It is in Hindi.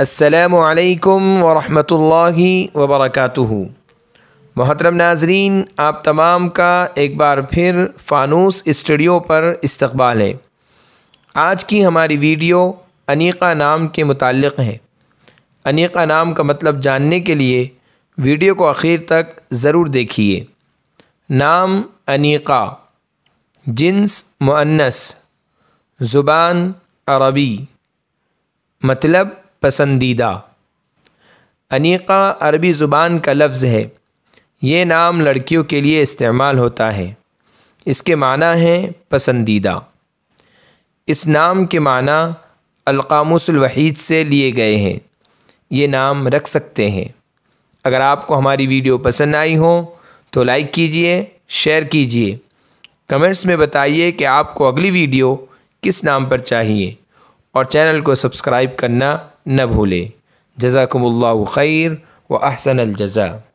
असलकम वरहमल वबरक मोहतरम नाजरीन आप तमाम का एक बार फिर फ़ानूस स्टूडियो पर इस्तबाल है आज की हमारी वीडियो अनीका नाम के मुतक़ है अनीका नाम का मतलब जानने के लिए वीडियो को आखिर तक ज़रूर देखिए नाम अनीका जिन्स मुअन्नस ज़ुबान अरबी मतलब पसंदीदा अनीका अरबी ज़ुबान का लफ्ज़ है ये नाम लड़कियों के लिए इस्तेमाल होता है इसके माना है पसंदीदा इस नाम के माना अलकामुसलवहीद से लिए गए हैं ये नाम रख सकते हैं अगर आपको हमारी वीडियो पसंद आई हो तो लाइक कीजिए शेयर कीजिए कमेंट्स में बताइए कि आपको अगली वीडियो किस नाम पर चाहिए और चैनल को सब्सक्राइब करना نبهله جزاكم الله خير وأحسن الجزاء